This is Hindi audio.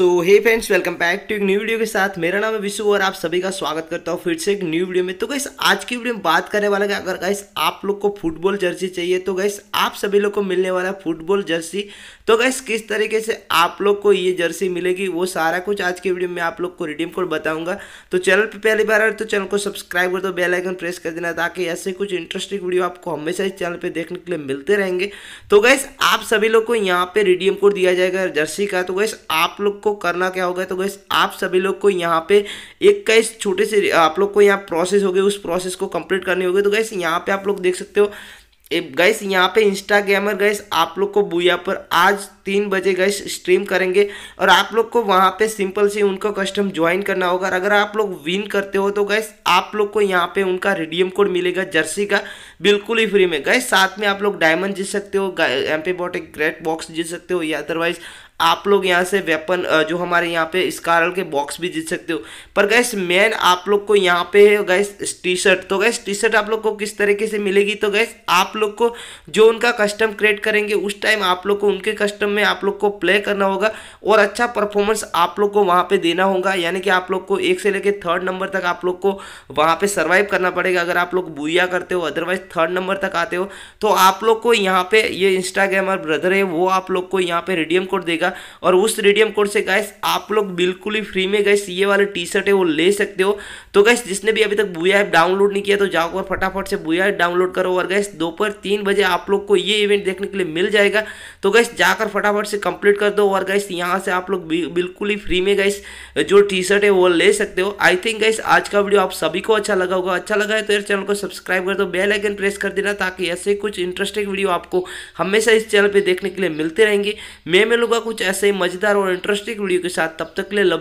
so hey friends welcome back to एक न्यू वीडियो के साथ मेरा नाम है विशु और आप सभी का स्वागत करता हूँ फिर से एक न्यू वीडियो में तो गैस आज की वीडियो में बात करने वाला है अगर गैस आप लोग को फुटबॉल जर्सी चाहिए तो गैस आप सभी लोग को मिलने वाला है फुटबॉल जर्सी तो गैस किस तरीके से आप लोग को ये जर्सी मिलेगी वो सारा कुछ आज की वीडियो में आप लोग को रिडीम कोड बताऊंगा तो चैनल पर पहली बार आए तो चैनल को सब्सक्राइब कर दो बेलाइकन प्रेस कर देना ताकि ऐसे कुछ इंटरेस्टिंग वीडियो आपको हमेशा इस चैनल पर देखने के लिए मिलते रहेंगे तो गैस आप सभी लोग को यहाँ पे रिडीम कोड दिया जाएगा जर्सी का तो गैस आप लोग को आपको करना क्या होगा तो गैस आप सभी लोग को यहाँ पे एक कैस छोटे से आप लोग को यहाँ प्रोसेस हो गए उस प्रोसेस को कंप्लीट करनी होगी तो गैस यहाँ पे आप लोग देख सकते हो गैस यहाँ पे इंस्टाग्रामर गैस आप लोग को बुया पर आज तीन बजे गैस स्ट्रीम करेंगे और आप लोग को वहाँ पे सिंपल से उनको कस्टम ज्वाइन करना होगा और अगर आप लोग विन करते हो तो गैस आप लोग को यहाँ पे उनका रिडीम कोड मिलेगा जर्सी का बिल्कुल ही फ्री में गैस साथ में आप लोग डायमंड जीत सकते हो एम पे बॉट एक ग्रेट बॉक्स जीत सकते हो या अदरवाइज आप लोग यहाँ से वेपन जो हमारे यहाँ पे स्कारल के बॉक्स भी जीत सकते हो पर गैस मेन आप लोग को यहाँ पे है गैस टी शर्ट तो गैस टी शर्ट आप लोग को किस तरीके से मिलेगी तो गैस आप लोग को जो उनका कस्टम क्रिएट करेंगे उस टाइम आप लोग को उनके कस्टम में आप लोग को प्ले करना होगा और अच्छा परफॉर्मेंस आप लोग को वहाँ पर देना होगा यानी कि आप लोग को एक से लेकर थर्ड नंबर तक आप लोग को वहाँ पर सर्वाइव करना पड़ेगा अगर आप लोग बुया करते हो अदरवाइज थर्ड नंबर तक आते हो तो आप लोग को यहाँ पे ये इंस्टाग्रामर ब्रदर है वो आप लोग को यहाँ पे रिडीम कोड देगा था और उस रेडियम कोड से गैस आप लोग बिल्कुल ही फ्री में गैस ये वाले टी शर्ट है वो ले सकते हो तो गैस जिसने भी अभी तक बुआ ऐप डाउनलोड नहीं किया तो जाओ और फटाफट से बुआ ऐप डाउनलोड करो और गैस दोपहर तीन बजे आप लोग को ये इवेंट देखने के लिए मिल जाएगा तो गैस जाकर फटाफट से कंप्लीट कर दो और गैस यहाँ से आप लोग बिल्कुल ही फ्री में गैस जो टी शर्ट है वो ले सकते हो आई थिंक गैस आज का वीडियो आप सभी को अच्छा लगा होगा अच्छा लगा है तो यार चैनल को सब्सक्राइब कर दो बेल आइकन प्रेस कर देना ताकि ऐसे कुछ इंटरेस्टिंग वीडियो आपको हमेशा इस चैनल पर देखने के लिए मिलते रहेंगे मैं मिलूंगा कुछ कुछ ऐसे ही मजेदार और इंटरेस्टिंग वीडियो के साथ तब तक ले लव